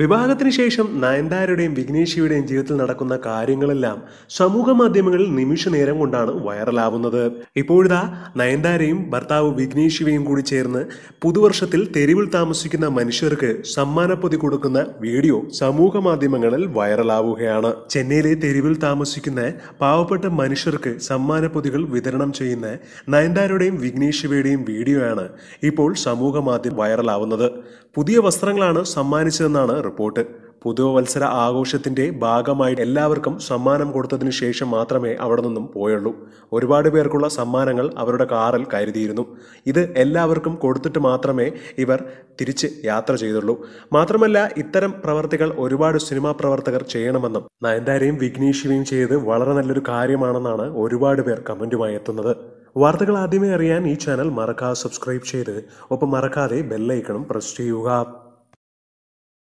വിവാഹത്തിന് ശേഷം നയൻതാരയുടെയും വിഘ്നേഷിയുടെയും ജീവിതത്തിൽ നടക്കുന്ന കാര്യങ്ങളെല്ലാം സമൂഹ മാധ്യമങ്ങളിൽ നിമിഷ നേരം കൊണ്ടാണ് വൈറലാവുന്നത് ഇപ്പോഴിതാ നയൻതാരയും ഭർത്താവ് വിഘ്നേഷിവയും കൂടി ചേർന്ന് പുതുവർഷത്തിൽ തെരുവിൽ താമസിക്കുന്ന മനുഷ്യർക്ക് സമ്മാനപ്പൊതി കൊടുക്കുന്ന വീഡിയോ സമൂഹ മാധ്യമങ്ങളിൽ വൈറലാവുകയാണ് ചെന്നൈയിലെ തെരുവിൽ താമസിക്കുന്ന പാവപ്പെട്ട മനുഷ്യർക്ക് സമ്മാനപ്പൊതികൾ വിതരണം ചെയ്യുന്ന നയൻതാരയുടെയും വിഘ്നേഷിവയുടെയും വീഡിയോയാണ് ഇപ്പോൾ സമൂഹ മാധ്യമം വൈറലാവുന്നത് പുതിയ വസ്ത്രങ്ങളാണ് സമ്മാനിച്ചതെന്നാണ് റിപ്പോർട്ട് പുതുവത്സര ആഘോഷത്തിന്റെ ഭാഗമായി എല്ലാവർക്കും സമ്മാനം കൊടുത്തതിനു ശേഷം മാത്രമേ അവിടെ നിന്നും പോയുള്ളൂ ഒരുപാട് പേർക്കുള്ള സമ്മാനങ്ങൾ അവരുടെ കാറിൽ കരുതിയിരുന്നു ഇത് എല്ലാവർക്കും കൊടുത്തിട്ട് മാത്രമേ ഇവർ തിരിച്ച് യാത്ര ചെയ്തുള്ളൂ മാത്രമല്ല ഇത്തരം പ്രവർത്തികൾ ഒരുപാട് സിനിമാ പ്രവർത്തകർ ചെയ്യണമെന്നും നയൻതാരയും വിഘ്നീഷിനെയും ചെയ്ത് വളരെ നല്ലൊരു കാര്യമാണെന്നാണ് ഒരുപാട് പേർ കമന്റുമായി എത്തുന്നത് വാർത്തകൾ ആദ്യമേ അറിയാൻ ഈ ചാനൽ മറക്കാതെ സബ്സ്ക്രൈബ് ചെയ്ത് ഒപ്പം മറക്കാതെ ബെല്ലൈക്കണം പ്രസ് ചെയ്യുക